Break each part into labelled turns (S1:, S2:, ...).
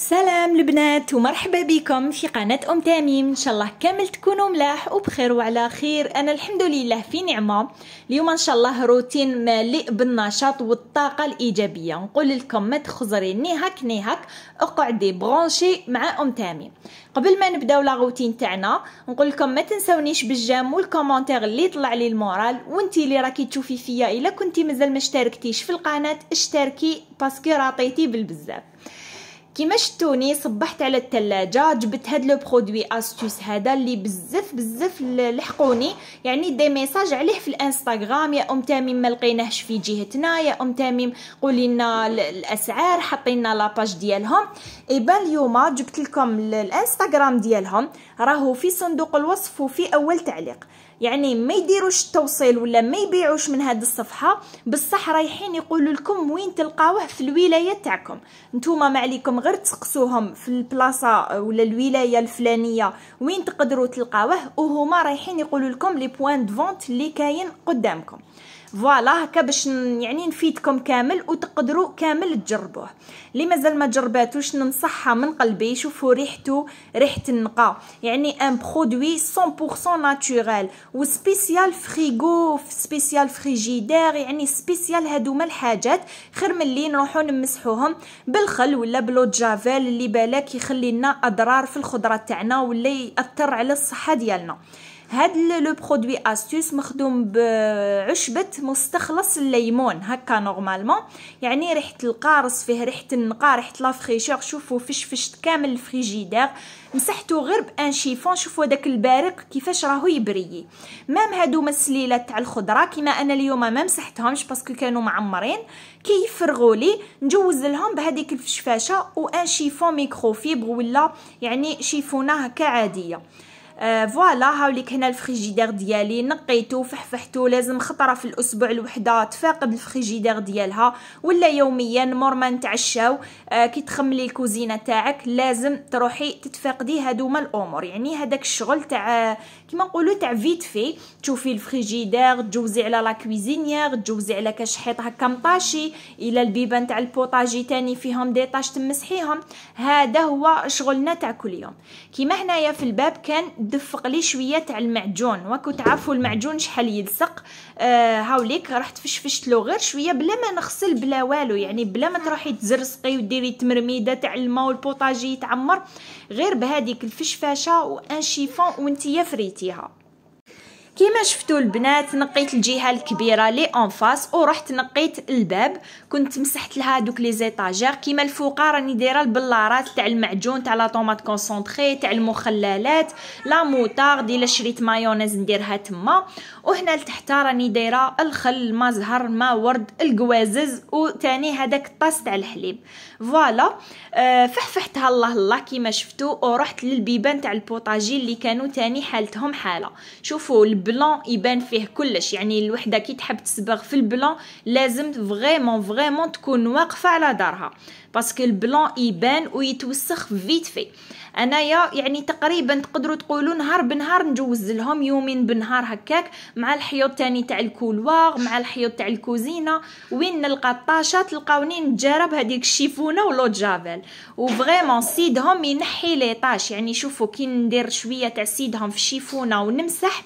S1: سلام البنات ومرحبا بكم في قناة أم تميم إن شاء الله كامل تكونوا ملاح وبخير وعلى خير أنا الحمد لله في نعمة اليوم إن شاء الله روتين مليء بالنشاط والطاقة الإيجابية نقول لكم ما تخزري نيهك نيهك اقعدي برونشي مع أم تميم قبل ما نبداو لا روتين تاعنا نقول لكم ما تنسونيش بالجام والكومونتير اللي طلع لي المورال وانتي اللي راكي تشوفي فيا الا كنتي مازال ما اشتركتيش في القناه اشتركي باسكو راطيتي بالبزاف كيما شتوني صبحت على التلاجة جبت هاد لو برودوي استوس هذا اللي بزاف بزاف لحقوني يعني دي ميساج عليه في الانستغرام يا ام تميم ما لقيناهش في جهتنا يا ام تميم قولي لنا الاسعار حطينا لاباج ديالهم ايبا اليوم جبت لكم الانستغرام ديالهم راهو في صندوق الوصف وفي اول تعليق يعني ما يديروش التوصيل ولا ما يبيعوش من هاد الصفحه بصح رايحين يقولوا لكم وين تلقاوه في الولايه تاعكم نتوما ما عليكم غير تسقسوهم في البلاصه ولا الولايه الفلانيه وين تقدروا تلقاوه وهما رايحين يقولوا لكم لي بوين دو فونت اللي كاين قدامكم فوالا هكا باش يعني نفيدكم كامل وتقدروا كامل تجربوه اللي مازال ما جرباتوش ننصحها من قلبي شوفوا ريحته ريحه النقا يعني ان برودوي 100% ناتوريل وسبيسيال فريغو سبيسيال فريجيدير يعني سبيسيال هادوما الحاجات خير من اللي نروحو نمسحوهم بالخل ولا بلو جافيل اللي بالك يخلي لنا اضرار في الخضره تاعنا ولا ياثر على الصحه ديالنا هاد لو برودوي استوس مخدوم بعشبه مستخلص الليمون هكا نورمالمون يعني ريحه القارص فيه ريحه النقا ريحه لافريشور شوفوا فشفشت كامل الفريجيدير مسحته غير بان شيفون شوفوا داك البارق كيفاش راهو يبري مام هادو مسليلات تاع الخضره كيما انا اليوم ما مسحتهمش باسكو كانوا معمرين كي يفرغوا لي نجوز لهم بهذيك الفشفاشه وان شيفون فيبر ولا يعني شيفونه كعاديه عاديه آه، فوالا آه هاوليك هنا الفريجيدير ديالي نقيتو فحفحتو لازم خطره في الاسبوع الوحده تفاقد الفريجيدير ديالها ولا يوميا مور ما نتعشاو آه كي تخملي الكوزينه تاعك لازم تروحي تتفاقدي هادوما الامور يعني هذاك الشغل تاع آه، كيما نقولوا تاع فيت في تشوفي الفريجيدير تجوزي على لا كويزينيير تجوزي على كاش حيط هكا مطاشي الى البيبان تاع البوطاجي تاني فيهم ديطاش تمسحيهم هذا هو شغلنا تاع كل يوم كيما هنايا في الباب كان دفق لي شويه تاع المعجون واكو تعرفوا المعجون شحال يلصق آه هاوليك رحت فشفشت له غير شويه بلا ما نغسل بلا والو يعني بلا ما تروحي تزرسقي وديري تمرميده تاع الماء والبوطاجي يتعمر غير بهذيك الفشفاشه وان شيفون وانتيا فريت 记好。كيما شفتوا البنات نقيت الجهه الكبيره لي اونفاس ورحت نقيت الباب كنت مسحت لها دوك لي زيطاجير كيما الفوقه راني دايره البلارات تاع المعجون تاع لا طوماط كونسونطري تاع المخللات لا موطارد الا شريت مايونيز نديرها تما وهنا لتحت راني دايره الخل ما زهر ما ورد القوازز وثاني هذاك الطاس تاع الحليب فوالا آه، فحفحتها الله الله كيما شفتوا ورحت للبيبان تاع البوطاجي اللي كانوا تاني حالتهم حاله شوفوا البلون يبان فيه كلش يعني الوحده كي تحب تسبغ في البلون لازم فريمون فريمون تكون واقفه على دارها باسكو البلون يبان ويتوسخ فيت في انايا يعني تقريبا تقدروا تقولوا نهار بنهار نجوز لهم يومين بنهار هكاك مع الحيوط تاني تاع الكولوار مع الحيوط تاع الكوزينه وين نلقى الطاشه تلقاوني نجرب هذيك الشيفونه ولو جافيل وفريمون سيدهم ينحي لي طاش يعني شوفوا كي ندير شويه تاع سيدهم في الشيفونه ونمسح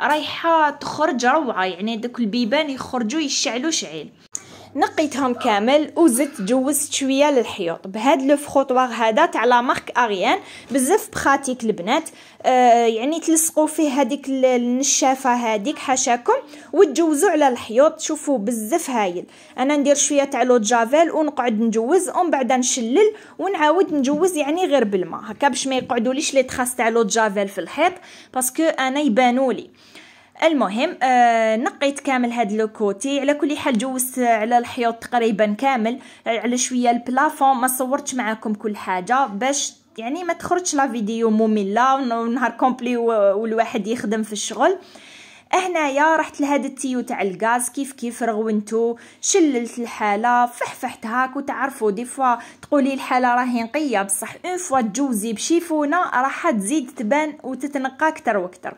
S1: رايحه تخرج روعه يعني دوك البيبان يخرجوا يشعلوا شعيل نقيتهم كامل وزدت جوزت شويه للحيوط بهاد لو فروطوار هذا تاع لا مارك اريان بزاف براتيك البنات آه يعني تلصقوا فيه هذيك النشافه هذيك حاشاكم وتجوزوا على الحيوط شوفوا بزاف هايل انا ندير شويه تاع لو جافيل ونقعد نجوز ومن بعد نشلل ونعاود نجوز يعني غير بالماء هكا باش ما يقعدوليش لي تراس تاع لو جافيل في الحيط باسكو انا يبانولي آه المهم آه نقيت كامل هاد لو كوتي على كل حال جوزت على الحيوط تقريبا كامل آه، على شويه البلافون ما صورتش معاكم كل حاجه باش يعني ما تخرجش لا فيديو ممله ونهار كومبلي والواحد يخدم في الشغل هنايا رحت لهاد التيو تاع الغاز كيف كيف رغونتو شللت الحاله فحفحت هاك وتعرفوا دي فوا تقولي الحاله راهي نقيه بصح اون فوا تجوزي بشيفونه راح تزيد تبان وتتنقى اكثر واكثر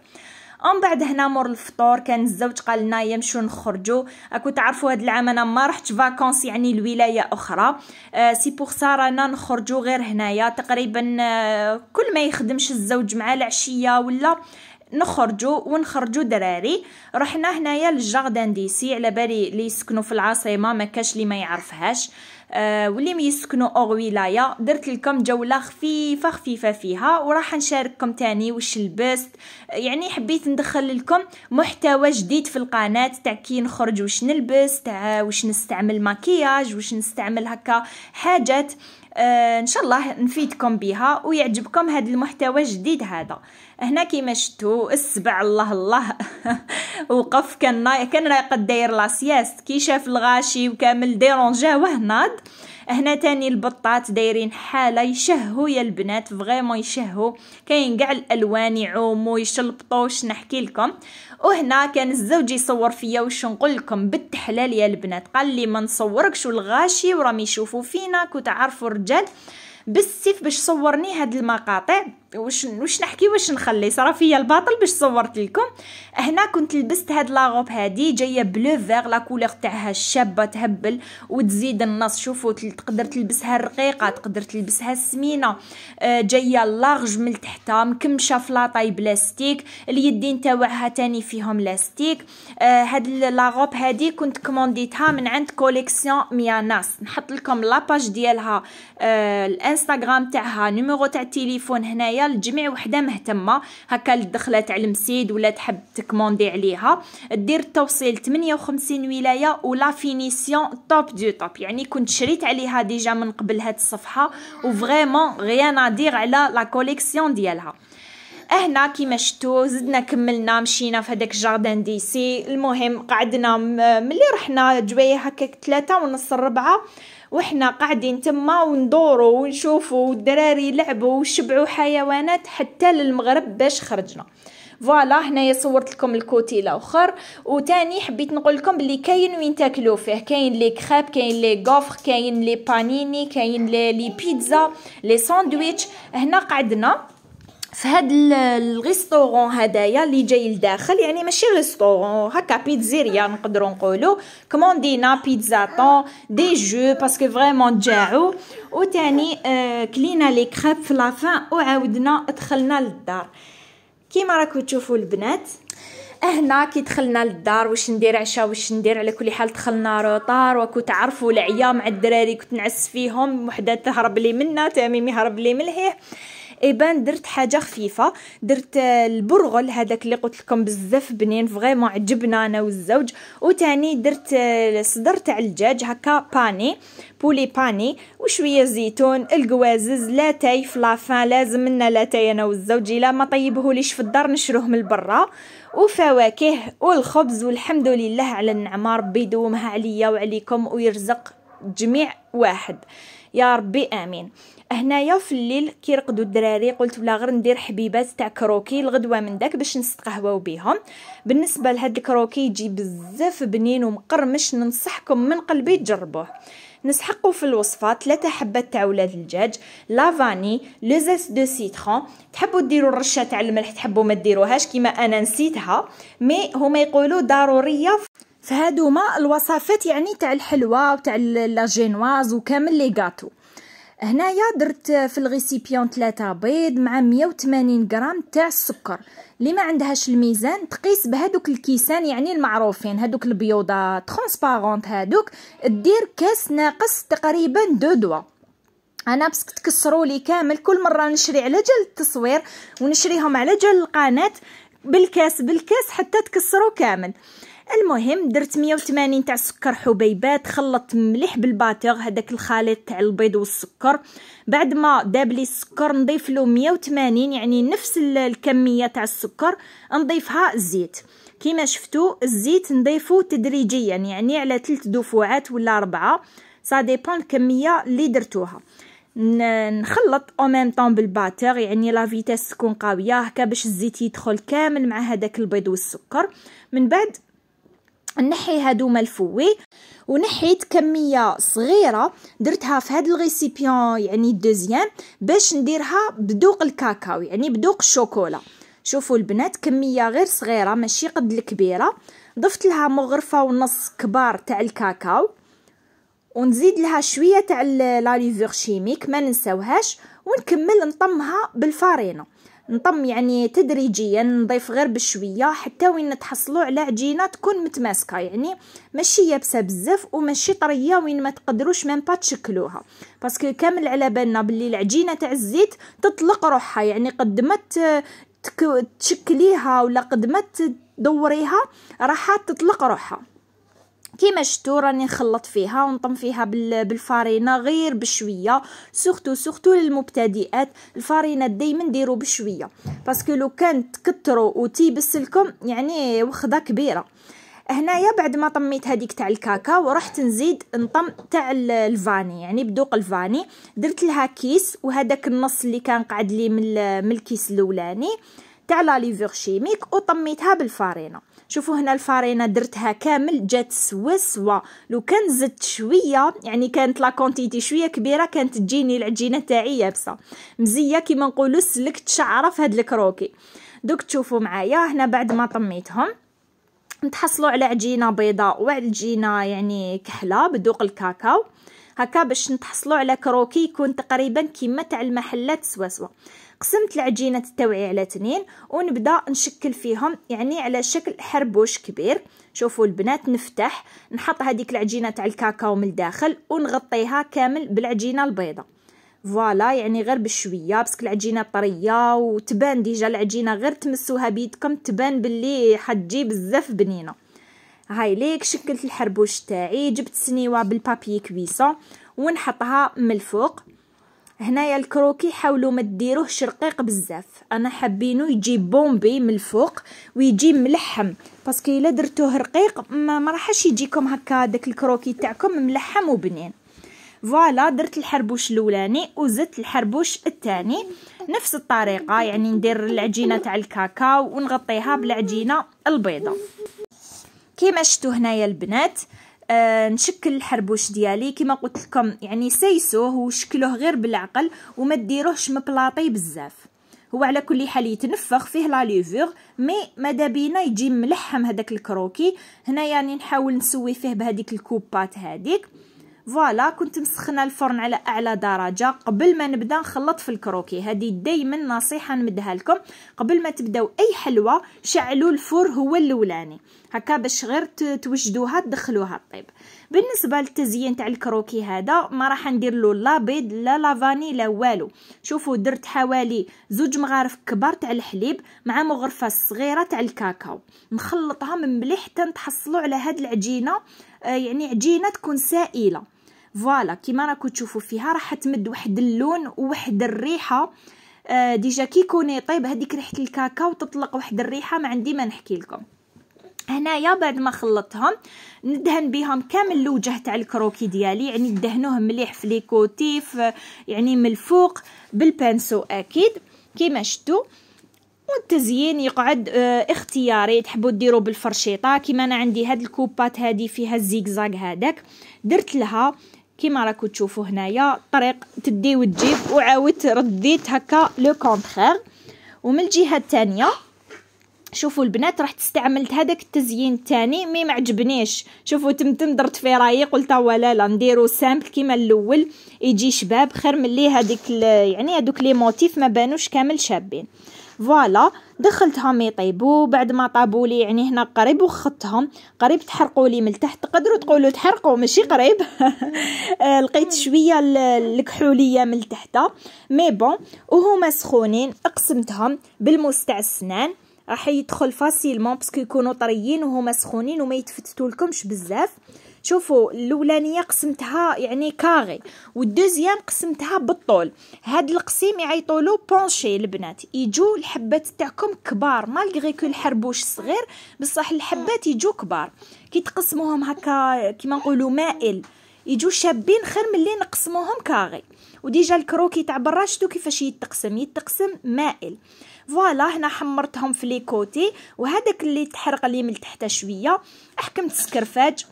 S1: ومن بعد هنا مور الفطور كان الزوج قال لنا يمشوا نخرجوا راكو تعرفوا هاد العام انا ما رحت فاكونس يعني لولايه اخرى آه سي بوغ سا رانا نخرجوا غير هنايا تقريبا آه كل ما يخدمش الزوج مع العشيه ولا نخرجوا ونخرجوا دراري رحنا هنايا للجاردان ديسي على بالي لي يسكنوا في العاصمه ما كاش اللي ما يعرفهاش أه واللي ميسكنوا او ولايه درت لكم جوله خفيفه خفيفه فيها وراح نشارككم تاني واش لبست يعني حبيت ندخل لكم محتوى جديد في القناه تاع كي نخرج واش نلبس تاع واش نستعمل ماكياج واش نستعمل هكا حاجات آه، ان شاء الله نفيدكم بها ويعجبكم هذا المحتوى الجديد هذا هنا كيما شفتوا السبع الله الله وقف كان كان رايق داير لاسياست كي شاف الغاشي وكامل ديرونجاه وهناض هنا تاني البطات دايرين حاله يشهوا يا البنات فغيمون يشهوا كاين كاع الالوان يعوموا يشلبطوا نحكي لكم وهنا كان الزوج يصور فيا واش نقول لكم بالتحلال يا البنات قال لي ما نصوركش والغاشي وراهم يشوفوا فينا كنت الرجال بالسيف باش صورني هاد المقاطع واش واش نحكي واش نخلي صرا فيا الباطل باش صورت لكم هنا كنت لبست هاد لاغوب هادي جايه بلو فيغ لا كولور تاعها الشابه تهبل وتزيد النص شوفوا تقدر تلبسها الرقيقه تقدر تلبسها السمينه آه، جايه لارج من تحت مكمشه فلاطاي بلاستيك اليدين تاعها تاني فيهم لاستيك آه هاد لاغوب هادي كنت كومونديتها من عند كوليكسيون مياناس نحط لكم لاباج ديالها آه، الانستغرام تاعها نيميرو تاع التليفون هنايا ريال الجميع وحده مهتمه هكا الدخله تاع المسيد ولا تحب تكموندي عليها دير التوصيل 58 ولايه ولا فينيسيون توب دو توب يعني كنت شريت عليها ديجا من قبل هاد الصفحه وفريمون غيان دير على لا كوليكسيون ديالها هنا كيما شتو زدنا كملنا مشينا في هذاك الجاردان ديسي المهم قعدنا ملي رحنا جويه هكاك ثلاثة ونص ربعة وحنا قاعدين تما وندورو ونشوفو والدراري لعبوا وشبعوا حيوانات حتى للمغرب باش خرجنا فوالا هنايا صورت لكم الكوتي الاخر وتاني حبيت نقول لكم بلي كاين وين تاكلو فيه كاين لي كريب كاين لي غوفر كاين لي بانيني كاين لي بيتزا لي ساندويتش هنا قعدنا في هاد الريستورون هدايا اللي جاي لداخل يعني ماشي ريستورون هكا بيتزيريا نقدروا نقولوا كوموندينا بيتزا طون دي جو باسكو فريمون جاعو وتاني آه، كلينا لي كريب في لافان وعاودنا دخلنا للدار كيما راكو تشوفوا البنات هنا كي دخلنا للدار واش ندير عشاء واش ندير على كل حال دخلنا روطار وكو تعرفوا العيا مع الدراري كنت نعس فيهم وحده تهرب لي منا تاميمي يهرب لي من الهيه ايبان درت حاجه خفيفه درت آه، البرغل هذاك اللي قلت لكم بزاف بنين فريمون عجبنا انا والزوج وتاني درت آه، صدر تاع الدجاج هكا باني بولي باني وشويه زيتون القوازز لاتاي فلافان لازم لنا لاتاي انا والزوج الا ما طيبهوليش في الدار نشروه من برا وفواكه والخبز والحمد لله على النعمه ربي يدومها عليا وعليكم ويرزق جميع واحد يا ربي امين هنايا في الليل كيرقدوا الدراري قلت ولا غير ندير حبيبات تاع كروكي الغدوه من داك باش نستقهواو بيهم بالنسبه لهاد الكروكي يجي بزاف بنين ومقرمش ننصحكم من قلبي تجربوه نسحقوا في الوصفه ثلاثة حبات تاع ولاد الدجاج لافاني لو زيس دو سيترون تحبوا ديروا الرشه تاع الملح تحبوا ما ديروهاش كيما انا نسيتها مي هما يقولوا ضروريه فهادو هما الوصفات يعني تاع الحلوى وتاع لا جينواز وكامل لي غاتو هنايا درت في الغيسيبيون ثلاثة بيض مع 180 غرام تاع السكر اللي ما عندهاش الميزان تقيس بهذوك الكيسان يعني المعروفين هذوك البيوضه ترونسبارونت هذوك دير كاس ناقص تقريبا دو دوا انا بس تكسروا لي كامل كل مره نشري على جال التصوير ونشريهم على جال القناه بالكاس بالكاس حتى تكسروا كامل المهم درت 180 تاع سكر حبيبات خلطت مليح بالباتور هذاك الخليط تاع البيض والسكر بعد ما داب لي السكر نضيف له 180 يعني نفس الكميه تاع السكر نضيفها الزيت كيما شفتوا الزيت نضيفه تدريجيا يعني على ثلاث دفعات ولا اربعه سا ديبون الكميه اللي درتوها نخلط او ميم طون بالباتور يعني لا فيتاس تكون قويه هكا باش الزيت يدخل كامل مع هذاك البيض والسكر من بعد نحي هادوما الفوي ونحيت كميه صغيره درتها في هاد الغيسيبيون يعني الدوزيام باش نديرها بدوق الكاكاو يعني بدوق الشوكولا شوفوا البنات كميه غير صغيره ماشي قد الكبيره ضفت لها مغرفه ونص كبار تاع الكاكاو ونزيد لها شويه تاع لا ليفور شيميك ما ننساوهاش ونكمل نطمها بالفارينه نطم يعني تدريجيا نضيف غير بشويه حتى وين نتحصلوا على عجينه تكون متماسكه يعني ماشي يابسه بزاف وماشي طريه وين ما تقدروش ميم با تشكلوها باسكو كامل على بالنا باللي العجينه تاع الزيت تطلق روحها يعني قد ما تشكليها ولا قد ما تدوريها راح تطلق روحها كيما شتو راني نخلط فيها ونطم فيها بالفارينه غير بشويه سورتو سورتو للمبتدئات الفارينه دائما ديروا بشويه باسكو لو كان تكثروا وتيبس لكم يعني وخده كبيره هنايا بعد ما طميت هذيك تاع الكاكاو رحت نزيد نطم تاع الفاني يعني بدوق الفاني درت لها كيس وهذاك النص اللي كان قعد لي من الكيس الاولاني تاع لا ليفور شيميك وطميتها بالفارينه شوفوا هنا الفارينه درتها كامل جات سوسوا لو كان زدت شويه يعني كانت لا كونتيتي شويه كبيره كانت تجيني العجينه تاعي يابسه مزيه كيما نقولوا سلكت شعره في هاد الكروكي دوك تشوفوا معايا هنا بعد ما طميتهم نتحصلوا على عجينه بيضاء وعجينه يعني كحله بدوق الكاكاو هكا باش نتحصلوا على كروكي يكون تقريبا كيما تاع المحلات سواسوا قسمت العجينه التوعيه على تنين ونبدا نشكل فيهم يعني على شكل حربوش كبير شوفوا البنات نفتح نحط هذيك العجينه تاع الكاكاو من الداخل ونغطيها كامل بالعجينه البيضاء فوالا يعني غير بشويه باسكو العجينه طريه وتبان ديجا العجينه غير تمسوها بيدكم تبان باللي حتجي بزاف بنينه هاي ليك شكلت الحربوش تاعي جبت سنيوه بالبابي كويسون ونحطها من الفوق هنايا الكروكي حاولوا ما ديروهش رقيق بزاف انا حابينو يجي بومبي من الفوق ويجي ملحم باسكو الا درتوه رقيق ما راحش يجيكم هكا داك الكروكي تاعكم ملحم وبنين فوالا درت الحربوش الاولاني وزدت الحربوش الثاني نفس الطريقه يعني ندير العجينه تاع الكاكاو ونغطيها بالعجينه البيضاء كيما شفتوا هنايا البنات آه نشكل الحربوش ديالي كيما قلت لكم يعني سيسوه وشكلوه غير بالعقل وما ديروهش مبلاطي بزاف هو على كل حال يتنفخ فيه لا ليفور مي ماذا بينا يجي ملحم هذاك الكروكي هنا يعني نحاول نسوي فيه بهذيك الكوبات هذيك فوالا كنت مسخنه الفرن على اعلى درجه قبل ما نبدا نخلط في الكروكي هذه دائما نصيحه نمدها لكم قبل ما تبداو اي حلوه شعلوا الفور هو الاولاني هكا باش غير توجدوها تدخلوها طيب بالنسبه للتزيين تاع الكروكي هذا ما راح ندير له لا بيض لا لافاني لا والو شوفوا درت حوالي زوج مغارف كبار تاع الحليب مع مغرفه صغيره تاع الكاكاو نخلطها من مليح حتى نتحصلوا على هاد العجينه آه، يعني عجينه تكون سائله فوالا كيما راكم تشوفوا فيها راح تمد واحد اللون وواحد الريحه آه، ديجا كي كوني طيب هذيك ريحه الكاكاو تطلق واحد الريحه ما عندي ما نحكي لكم هنايا بعد ما خلطتهم ندهن بهم كامل الوجه تاع الكروكي ديالي يعني ندهنوه مليح في ليكوتي يعني من الفوق بالبانسو اكيد كيما شفتوا والتزيين يقعد اه اختياري تحبوا ديروا بالفرشيطه كيما انا عندي هاد الكوبات هادي فيها الزيكزاك هذاك درت لها كيما راكو تشوفوا هنايا طريق تدي وتجيب وعاودت رديت هكا لو كونترير ومن الجهه الثانيه شوفوا البنات راح استعملت هذاك التزيين الثاني مي معجبنيش شوفوا تمتم درت فيه رايي قلت هو آه، لا لا نديرو سامبل كيما الاول يجي شباب خير من لي هذيك يعني هذوك لي موتيف ما بانوش كامل شابين فوالا دخلتهم يطيبوا بعد ما طابوا لي يعني هنا قريب وخطهم قريب تحرقوا لي من تحت تقدروا تقولوا تحرقوا ماشي قريب آه، لقيت شويه الكحوليه من تحت مي بون وهما سخونين قسمتهم بالمستع السنان راح يدخل فاسيلمون باسكو يكونوا طريين وهما سخونين وما يتفتتولكمش بزاف شوفوا الاولانيه قسمتها يعني كاغي والدوزيام قسمتها بالطول هاد القسيم يعيطوا له بونشي البنات يجوا الحبات تاعكم كبار مالغري كو الحربوش صغير بصح الحبات يجوا كبار كي تقسموهم هكا كيما نقولوا مائل يجوا شابين خير من اللي نقسموهم كاغي وديجا الكروكي تاع برا شتو كيفاش يتقسم يتقسم مائل فوالا هنا حمرتهم في لي كوتي وهذاك اللي تحرق لي من تحت شويه حكمت سكرفاج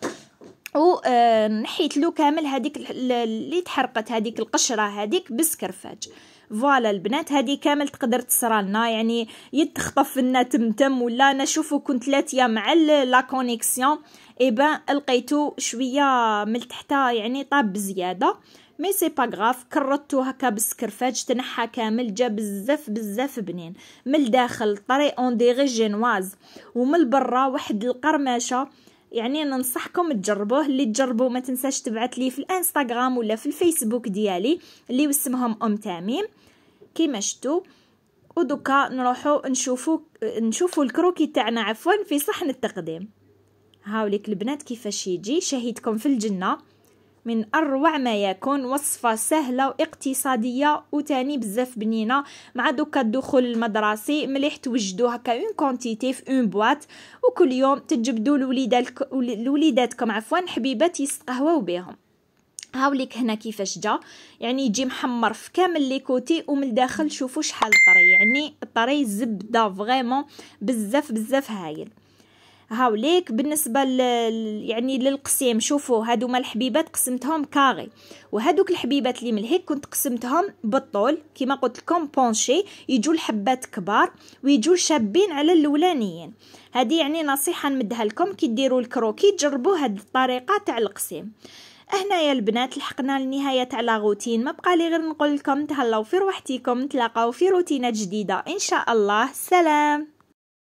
S1: ونحيت آه، له كامل هذيك اللي تحرقت هذيك القشره هذيك بسكرفاج فوالا البنات هذه كامل تقدر تصرى لنا يعني يتخطف لنا تمتم ولا انا شوفو كنت لاتيه مع لا كونيكسيون اي بان لقيتو شويه من تحتها يعني طاب بزياده مي سي با غاف كررتو هكا بالسكرفاج تنحى كامل جا بزاف بزاف بنين من الداخل طري اون دي جينواز ومن برا واحد القرمشه يعني انا ننصحكم تجربوه اللي تجربوا ما تنساش تبعث لي في الانستغرام ولا في الفيسبوك ديالي اللي اسمهم ام تاميم كيما شتو ودوكا نروحو نشوفو نشوفو الكروكي تاعنا عفوا في صحن التقديم هاوليك البنات كيفاش يجي شهيدكم في الجنه من اروع ما يكون وصفه سهله واقتصاديه وتاني بزاف بنينه مع دوكا الدخول المدرسي مليح توجدو هكا اون كونتيتي في اون بواط وكل يوم تجبدوا لوليداتكم عفوا حبيبات يستقهواو بهم هاوليك هنا كيفاش جا يعني يجي محمر في كامل لي كوتي ومن الداخل شوفوا شحال طري يعني طري زبده فريمون بزاف بزاف هايل هاوليك بالنسبة ل... يعني للقسيم شوفوا هادو ما الحبيبات قسمتهم كاغي وهادوك الحبيبات اللي من هيك كنت قسمتهم بالطول كما قلت لكم بونشي يجوا الحبات كبار ويجوا شابين على الاولانيين هذه يعني نصيحة نمدها لكم كي ديروا الكروكي جربوا هاد الطريقة تاع القسيم هنايا البنات لحقنا لنهاية تاع لاغوتين ما بقى لي غير نقول لكم تهلاو في روحتيكم تلاقاو في روتينة جديدة ان شاء الله سلام